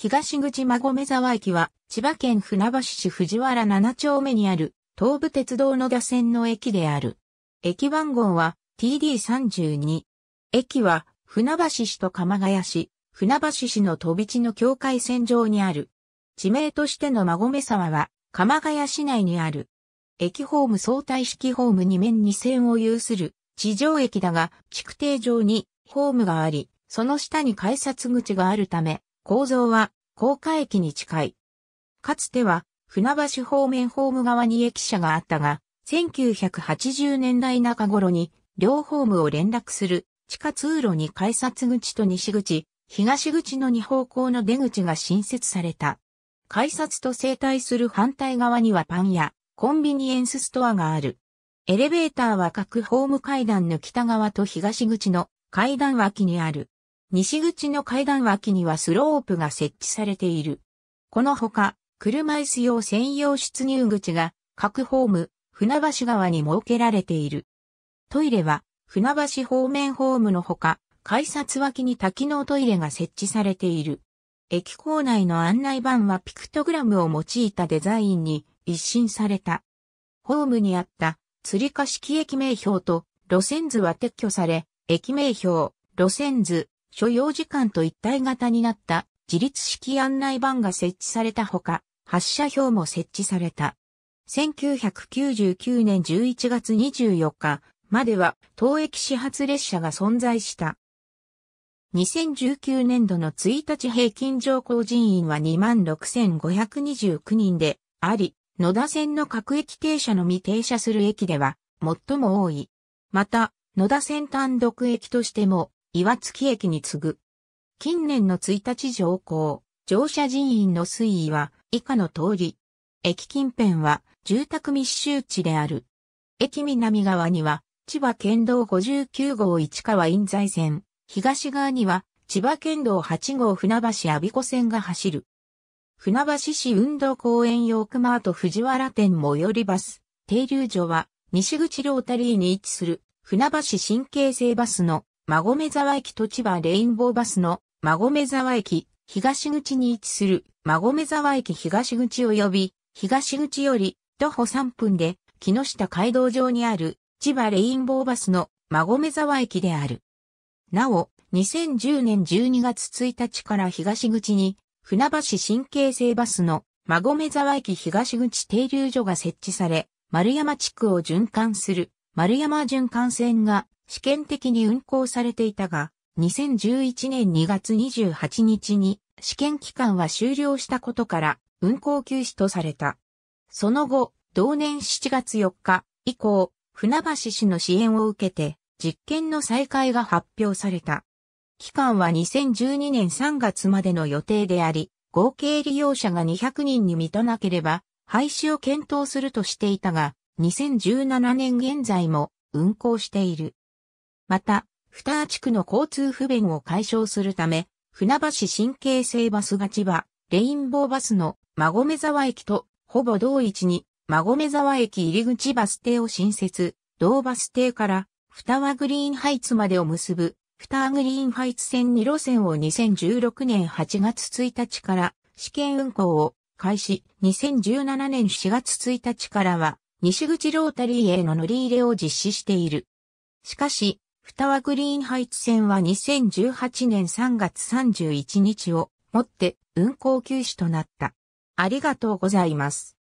東口馬込沢駅は、千葉県船橋市藤原7丁目にある、東武鉄道の打線の駅である。駅番号は TD32。駅は、船橋市と鎌ヶ谷市、船橋市の飛び地の境界線上にある。地名としての馬込沢は、鎌ヶ谷市内にある。駅ホーム相対式ホーム2面2線を有する地上駅だが、築堤上にホームがあり、その下に改札口があるため、構造は高架駅に近い。かつては船橋方面ホーム側に駅舎があったが、1980年代中頃に両ホームを連絡する地下通路に改札口と西口、東口の2方向の出口が新設された。改札と整体する反対側にはパン屋、コンビニエンスストアがある。エレベーターは各ホーム階段の北側と東口の階段脇にある。西口の階段脇にはスロープが設置されている。このほか、車椅子用専用出入口が各ホーム、船橋側に設けられている。トイレは、船橋方面ホームのほか、改札脇に多機能トイレが設置されている。駅構内の案内板はピクトグラムを用いたデザインに一新された。ホームにあった、釣り貸し駅名標と路線図は撤去され、駅名標、路線図、所要時間と一体型になった自立式案内板が設置されたほか、発射表も設置された。1999年11月24日までは当駅始発列車が存在した。2019年度の1日平均乗降人員は26,529人であり、野田線の各駅停車のみ停車する駅では最も多い。また、野田線単独駅としても岩槻駅に次ぐ。近年の1日乗降、乗車人員の推移は以下の通り。駅近辺は住宅密集地である。駅南側には千葉県道59号市川印西線、東側には千葉県道8号船橋阿鼻子線が走る。船橋市運動公園用熊クマート藤原店最寄りバス、停留所は西口ロータリーに位置する船橋新京成バスの馬込沢駅と千葉レインボーバスの馬込沢駅東口に位置する馬込沢駅東口及び東口より徒歩3分で木下街道上にある千葉レインボーバスの馬込沢駅である。なお、2010年12月1日から東口に船橋新京成バスの馬込沢駅東口停留所が設置され、丸山地区を循環する丸山循環線が試験的に運行されていたが、2011年2月28日に試験期間は終了したことから運行休止とされた。その後、同年7月4日以降、船橋市の支援を受けて実験の再開が発表された。期間は2012年3月までの予定であり、合計利用者が200人に満たなければ廃止を検討するとしていたが、2017年現在も運行している。また、二田地区の交通不便を解消するため、船橋新京成バスが千葉、レインボーバスの馬込沢駅とほぼ同一に馬込沢駅入り口バス停を新設、同バス停から二和グリーンハイツまでを結ぶ、二和グリーンハイツ線2路線を2016年8月1日から試験運行を開始、2017年4月1日からは西口ロータリーへの乗り入れを実施している。しかし、二輪グリーン配置線は2018年3月31日をもって運行休止となった。ありがとうございます。